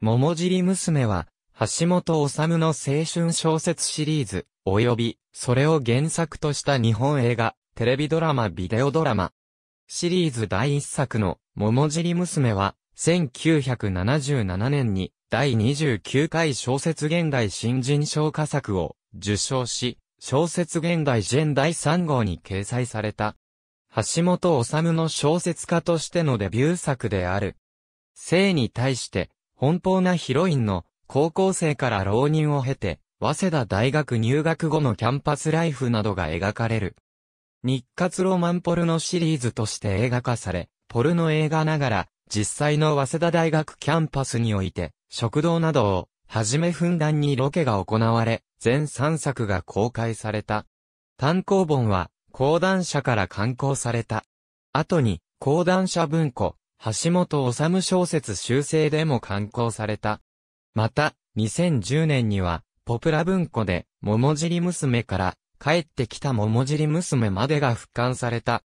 桃尻娘は、橋本治の青春小説シリーズ、及び、それを原作とした日本映画、テレビドラマビデオドラマ。シリーズ第一作の、桃尻娘は、1977年に、第29回小説現代新人賞家作を受賞し、小説現代ジェン第3号に掲載された。橋本治の小説家としてのデビュー作である。性に対して奔放なヒロインの高校生から浪人を経て、早稲田大学入学後のキャンパスライフなどが描かれる。日活ロマンポルノシリーズとして映画化され、ポルノ映画ながら、実際の早稲田大学キャンパスにおいて、食堂などを、はじめふんだんにロケが行われ、全3作が公開された。単行本は、講談社から刊行された。後に、講談社文庫、橋本治小説修正でも刊行された。また、2010年には、ポプラ文庫で、桃尻娘から、帰ってきた桃尻娘までが復刊された。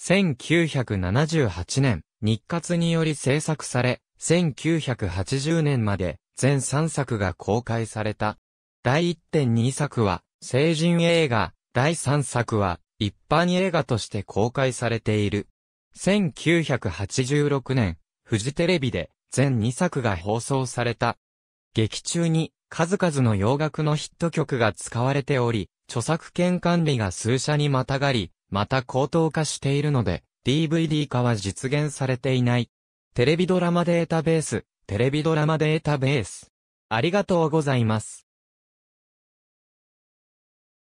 1978年、日活により制作され、1980年まで、全3作が公開された。第1.2作は、成人映画、第3作は、一般映画として公開されている。1986年、フジテレビで全2作が放送された。劇中に数々の洋楽のヒット曲が使われており、著作権管理が数社にまたがり、また高等化しているので、DVD 化は実現されていない。テレビドラマデータベース、テレビドラマデータベース。ありがとうございます。